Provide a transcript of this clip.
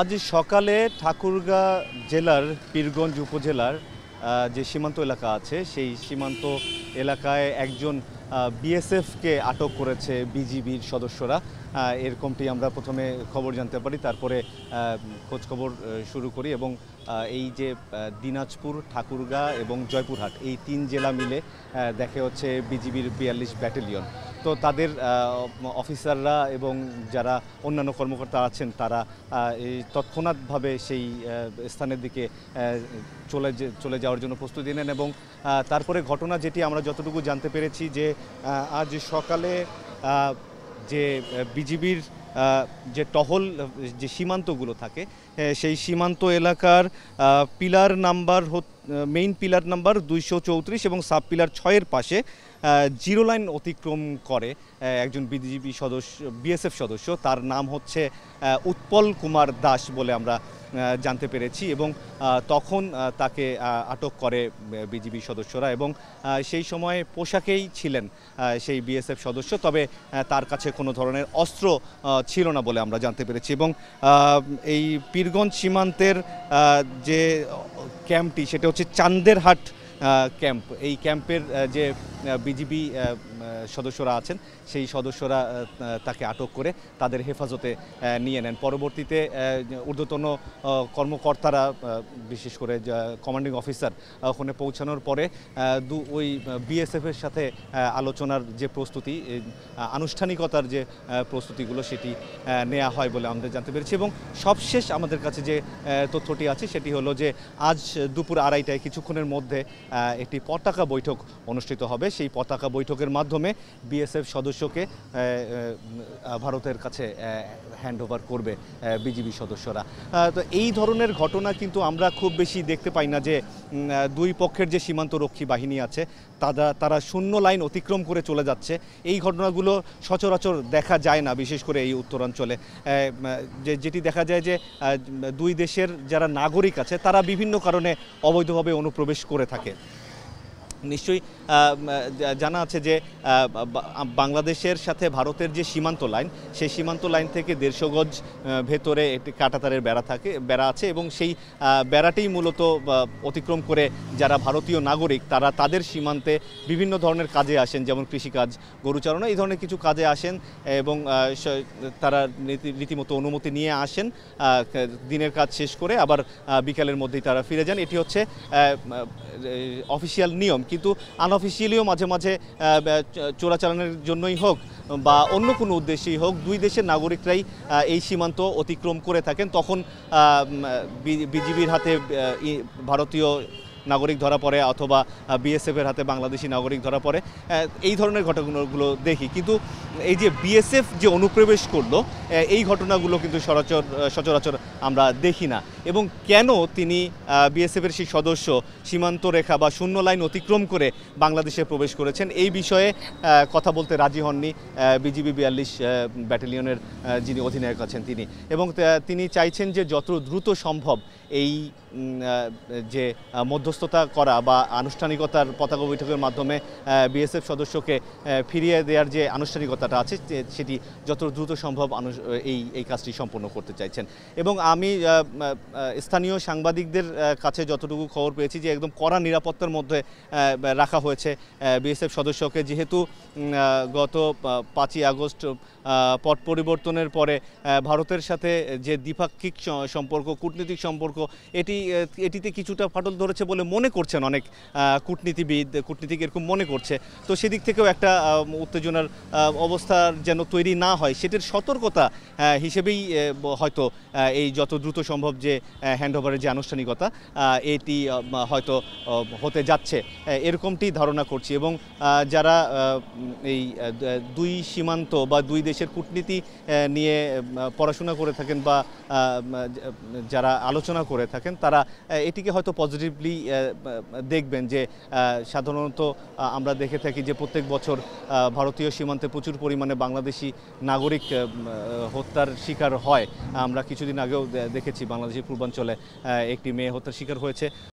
আজ সকালে ঠাকুরগাঁ জেলার পীরগঞ্জ উপজেলার যে সীমান্ত এলাকা আছে সেই সীমান্ত এলাকায় একজন বিএসএফকে আটক করেছে বিজিবির সদস্যরা এরকমটি আমরা প্রথমে খবর জানতে পারি তারপরে খোঁজখবর শুরু করি এবং এই যে দিনাজপুর ঠাকুরগাঁ এবং জয়পুরহাট এই তিন জেলা মিলে দেখে হচ্ছে বিজিবির বিয়াল্লিশ ব্যাটালিয়ন তো তাদের অফিসাররা এবং যারা অন্যান্য কর্মকর্তা আছেন তারা এই তৎক্ষণাৎভাবে সেই স্থানের দিকে চলে চলে যাওয়ার জন্য প্রস্তুতি নেন এবং তারপরে ঘটনা যেটি আমরা যতটুকু জানতে পেরেছি যে আজ সকালে যে বিজিবির যে টহল যে সীমান্তগুলো থাকে সেই সীমান্ত এলাকার পিলার নাম্বার হচ্ছে মেইন পিলার নাম্বার দুইশো চৌত্রিশ এবং সাব পিলার ছয়ের পাশে জিরো লাইন অতিক্রম করে একজন বিজেপি সদস্য বিএসএফ সদস্য তার নাম হচ্ছে উৎপল কুমার দাস বলে আমরা জানতে পেরেছি এবং তখন তাকে আটক করে বিজিবি সদস্যরা এবং সেই সময়ে পোশাকেই ছিলেন সেই বিএসএফ সদস্য তবে তার কাছে কোনো ধরনের অস্ত্র ছিল না বলে আমরা জানতে পেরেছি এবং এই পীরগঞ্জ সীমান্তের যে ক্যাম্পটি সেটা হচ্ছে চান্দের হাট ক্যাম্প এই ক্যাম্পের যে বিজিবি সদস্যরা আছেন সেই সদস্যরা তাকে আটক করে তাদের হেফাজতে নিয়ে নেন পরবর্তীতে ঊর্ধ্বতন কর্মকর্তারা বিশেষ করে কমান্ডিং অফিসার ওখানে পৌঁছানোর পরে দু ওই বিএসএফের সাথে আলোচনার যে প্রস্তুতি আনুষ্ঠানিকতার যে প্রস্তুতিগুলো সেটি নেওয়া হয় বলে আমাদের জানতে পেরেছি এবং সবশেষ আমাদের কাছে যে তথ্যটি আছে সেটি হলো যে আজ দুপুর আড়াইটায় কিছুক্ষণের মধ্যে একটি পতাকা বৈঠক অনুষ্ঠিত হবে সেই পতাকা বৈঠকের মাধ্যমে বিএসএফ সদস্যকে ভারতের কাছে হ্যান্ড ওভার করবে বিজিবি সদস্যরা তো এই ধরনের ঘটনা কিন্তু আমরা খুব বেশি দেখতে পাই না যে দুই পক্ষের যে সীমান্ত রক্ষী বাহিনী আছে তারা তারা শূন্য লাইন অতিক্রম করে চলে যাচ্ছে এই ঘটনাগুলো সচরাচর দেখা যায় না বিশেষ করে এই উত্তরাঞ্চলে যে যেটি দেখা যায় যে দুই দেশের যারা নাগরিক আছে তারা বিভিন্ন কারণে অবৈধভাবে অনুপ্রবেশ করে থাকে নিশ্চয়ই জানা আছে যে বাংলাদেশের সাথে ভারতের যে সীমান্ত লাইন সেই সীমান্ত লাইন থেকে দেড়শো গজ ভেতরে একটি কাটাতারের বেড়া থাকে বেড়া আছে এবং সেই বেড়াটি মূলত অতিক্রম করে যারা ভারতীয় নাগরিক তারা তাদের সীমান্তে বিভিন্ন ধরনের কাজে আসেন যেমন কৃষিকাজ গরুচারণা এই ধরনের কিছু কাজে আসেন এবং তারা রীতিমতো অনুমতি নিয়ে আসেন দিনের কাজ শেষ করে আবার বিকালের মধ্যেই তারা ফিরে যান এটি হচ্ছে অফিসিয়াল নিয়ম কিন্তু আনঅফিসিয়ালিও মাঝে মাঝে চোরাচালানের জন্যই হোক বা অন্য কোনো উদ্দেশ্যেই হোক দুই দেশের নাগরিকরাই এই সীমান্ত অতিক্রম করে থাকেন তখন বিজিবির হাতে ভারতীয় নাগরিক ধরা পড়ে অথবা বিএসএফের হাতে বাংলাদেশি নাগরিক ধরা পড়ে এই ধরনের ঘটনাগুলো দেখি কিন্তু এই যে বিএসএফ যে অনুপ্রবেশ করলো এই ঘটনাগুলো কিন্তু সরাচর সচরাচর আমরা দেখি না এবং কেন তিনি বিএসএফের সেই সদস্য সীমান্ত রেখা বা শূন্য লাইন অতিক্রম করে বাংলাদেশে প্রবেশ করেছেন এই বিষয়ে কথা বলতে রাজি হননি বিজিবি বিয়াল্লিশ ব্যাটালিয়নের যিনি অধিনায়ক আছেন তিনি এবং তিনি চাইছেন যে যত দ্রুত সম্ভব এই যে মধ্য মধ্যস্থতা করা বা আনুষ্ঠানিকতার পতাকা বৈঠকের মাধ্যমে বিএসএফ সদস্যকে ফিরিয়ে দেওয়ার যে আনুষ্ঠানিকতাটা আছে সেটি যত দ্রুত সম্ভব এই এই কাজটি সম্পন্ন করতে চাইছেন এবং আমি স্থানীয় সাংবাদিকদের কাছে যতটুকু খবর পেয়েছি যে একদম কড়া নিরাপত্তার মধ্যে রাখা হয়েছে বিএসএফ সদস্যকে যেহেতু গত পাঁচই আগস্ট পট পরিবর্তনের পরে ভারতের সাথে যে দ্বিপাক্ষিক সম্পর্ক কূটনৈতিক সম্পর্ক এটি এটিতে কিছুটা ফাটল ধরেছে বলে মনে করছেন অনেক কূটনীতিবিদ কূটনীতিক এরকম মনে করছে তো সেদিক থেকেও একটা উত্তেজনার অবস্থার যেন তৈরি না হয় সেটির সতর্কতা হিসেবেই হয়তো এই যত দ্রুত সম্ভব যে হ্যান্ডওভারের যে আনুষ্ঠানিকতা এটি হয়তো হতে যাচ্ছে এরকমটি ধারণা করছি এবং যারা এই দুই সীমান্ত বা দুই দেশের কূটনীতি নিয়ে পড়াশোনা করে থাকেন বা যারা আলোচনা করে থাকেন তারা এটিকে হয়তো পজিটিভলি দেখবেন যে সাধারণত আমরা দেখে থাকি যে প্রত্যেক বছর ভারতীয় সীমান্তে প্রচুর পরিমাণে বাংলাদেশি নাগরিক হত্যার শিকার হয় আমরা কিছুদিন আগেও দেখেছি বাংলাদেশের পূর্বাঞ্চলে একটি মেয়ে হত্যার শিকার হয়েছে